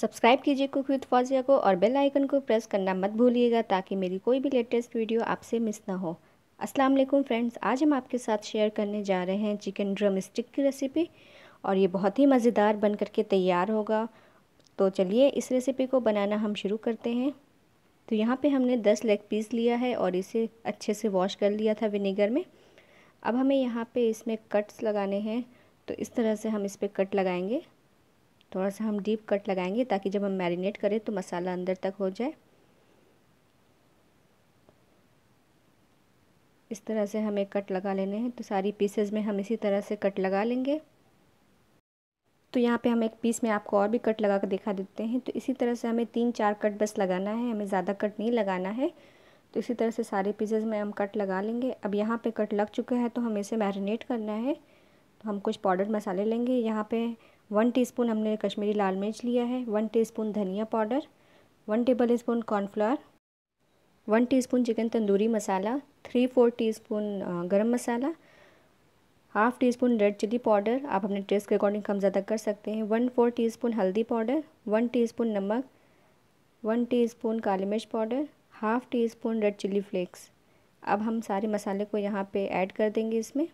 subscribe कीजिए cook with Fauzia को और बेल आइकन को प्रेस करना मत भूलिएगा ताकि मेरी कोई भी लेटेस्ट वीडियो आपसे मिस ना हो अस्सलाम वालेकुम फ्रेंड्स आज हम आपके साथ शेयर करने जा रहे हैं चिकन ड्रम स्टिक की रेसिपी और ये बहुत ही मज़ेदार बन करके तैयार होगा तो चलिए इस रेसिपी को बनाना हम शुरू करते हैं तो यहाँ पर हमने दस लेग पीस लिया है और इसे अच्छे से वॉश कर लिया था विनेगर में अब हमें यहाँ पर इसमें कट्स लगाने हैं तो इस तरह से हम इस पर कट लगाएंगे थोड़ा सा हम डीप कट लगाएंगे ताकि जब हम मैरिनेट करें तो मसाला अंदर तक हो जाए इस तरह से हमें कट लगा लेने हैं तो सारी पीसेज में हम इसी तरह से कट लगा लेंगे तो यहाँ पे हम एक पीस में आपको और भी कट लगा कर दिखा देते हैं तो इसी तरह से हमें तीन चार कट बस लगाना है हमें ज़्यादा कट नहीं लगाना है तो इसी तरह से सारे पीसेज में हम कट लगा लेंगे अब यहाँ पे कट लग चुका है तो हमें इसे मैरिनेट करना है तो हम कुछ पाउडर मसाले लेंगे यहाँ पर वन टीस्पून हमने कश्मीरी लाल मिर्च लिया है वन टीस्पून धनिया powder one tablespoon cornflour one teaspoon chicken tandoori masala three four teaspoon garam masala half teaspoon red chilli powder आप अपने टेस्ट के अकॉर्डिंग कम ज़्यादा कर सकते हैं वन फोर टी स्पून हल्दी पाउडर वन टी स्पून नमक वन टी स्पून काली मिर्च powder half teaspoon red chilli flakes अब हम सारे मसाले को यहाँ पे ऐड कर देंगे इसमें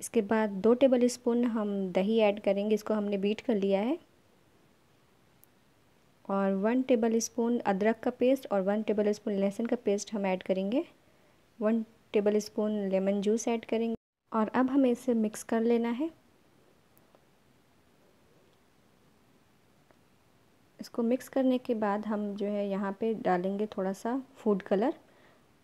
इसके बाद दो टेबल स्पून हम दही ऐड करेंगे इसको हमने बीट कर लिया है और वन टेबल स्पून अदरक का पेस्ट और वन टेबल स्पून लहसुन का पेस्ट हम ऐड करेंगे one tablespoon lemon juice add करेंगे और अब हमें इसे मिक्स कर लेना है इसको मिक्स करने के बाद हम जो है यहाँ पे डालेंगे थोड़ा सा फूड कलर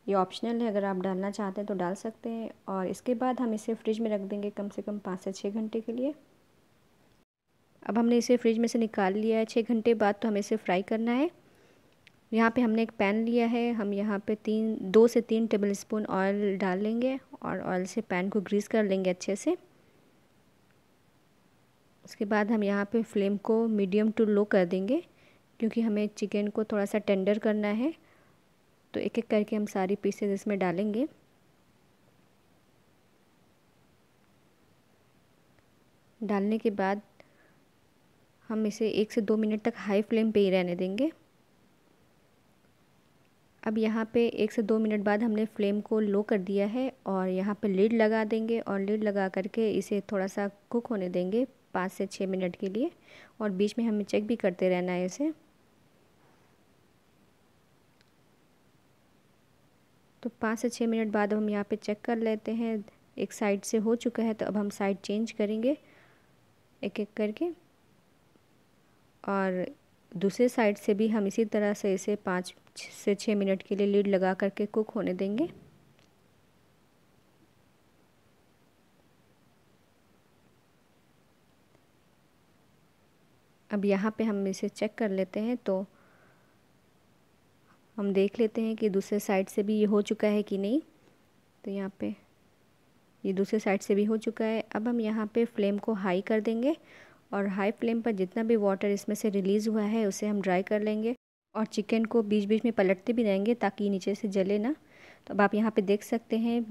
ये ऑप्शनल है अगर आप डालना चाहते हैं तो डाल सकते हैं और इसके बाद हम इसे फ्रिज में रख देंगे कम से कम पाँच से छः घंटे के लिए अब हमने इसे फ्रिज में से निकाल लिया है छः घंटे बाद तो हमें इसे फ्राई करना है यहाँ पे हमने एक पैन लिया है हम यहाँ पे तीन दो से तीन टेबल स्पून ऑयल डाल लेंगे और ऑयल से पैन को ग्रीस कर लेंगे अच्छे से उसके बाद हम यहाँ पे फ्लेम को मीडियम टू लो कर देंगे क्योंकि हमें चिकन को थोड़ा सा टेंडर करना है तो एक एक करके हम सारी पीसेज इसमें डालेंगे डालने के बाद हम इसे एक से दो मिनट तक हाई फ्लेम पे ही रहने देंगे अब यहाँ पे एक से दो मिनट बाद हमने फ्लेम को लो कर दिया है और यहाँ पे लीड लगा देंगे और लीड लगा करके इसे थोड़ा सा कुक होने देंगे पाँच से छः मिनट के लिए और बीच में हमें चेक भी करते रहना है इसे तो पाँच से छः मिनट बाद हम यहाँ पे चेक कर लेते हैं एक साइड से हो चुका है तो अब हम साइड चेंज करेंगे एक एक करके और दूसरे साइड से भी हम इसी तरह से इसे पाँच से छः मिनट के लिए लीड लगा करके कुक होने देंगे अब यहाँ पे हम इसे चेक कर लेते हैं तो हम देख लेते हैं कि दूसरे साइड से भी ये हो चुका है कि नहीं तो यहाँ पे ये दूसरे साइड से भी हो चुका है अब हम यहाँ पे फ्लेम को हाई कर देंगे और हाई फ्लेम पर जितना भी वाटर इसमें से रिलीज़ हुआ है उसे हम ड्राई कर लेंगे और चिकन को बीच बीच में पलटते भी रहेंगे ताकि नीचे से जले ना तो अब आप यहाँ पर देख सकते हैं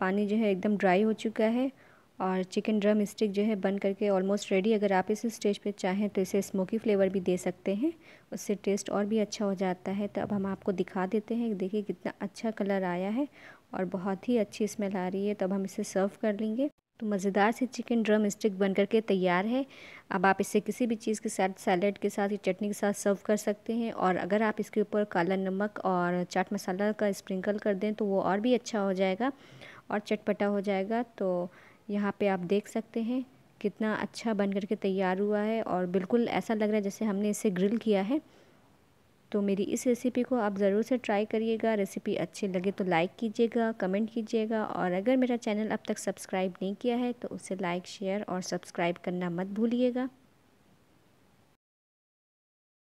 पानी जो है एकदम ड्राई हो चुका है और चिकन ड्रम स्टिक जो है बन करके ऑलमोस्ट रेडी अगर आप इस स्टेज पे चाहें तो इसे स्मोकी फ्लेवर भी दे सकते हैं उससे टेस्ट और भी अच्छा हो जाता है तो अब हम आपको दिखा देते हैं देखिए कितना अच्छा कलर आया है और बहुत ही अच्छी स्मेल आ रही है तो अब हम इसे सर्व कर लेंगे तो मज़ेदार से चिकन ड्रम स्टिक बन करके तैयार है अब आप इसे किसी भी चीज़ के साथ सैलड के साथ या चटनी के साथ सर्व कर सकते हैं और अगर आप इसके ऊपर काला नमक और चाट मसाला का स्प्रिंकल कर दें तो वो और भी अच्छा हो जाएगा और चटपटा हो जाएगा तो यहाँ पे आप देख सकते हैं कितना अच्छा बन करके तैयार हुआ है और बिल्कुल ऐसा लग रहा है जैसे हमने इसे ग्रिल किया है तो मेरी इस रेसिपी को आप ज़रूर से ट्राई करिएगा रेसिपी अच्छी लगे तो लाइक कीजिएगा कमेंट कीजिएगा और अगर मेरा चैनल अब तक सब्सक्राइब नहीं किया है तो उसे लाइक शेयर और सब्सक्राइब करना मत भूलिएगा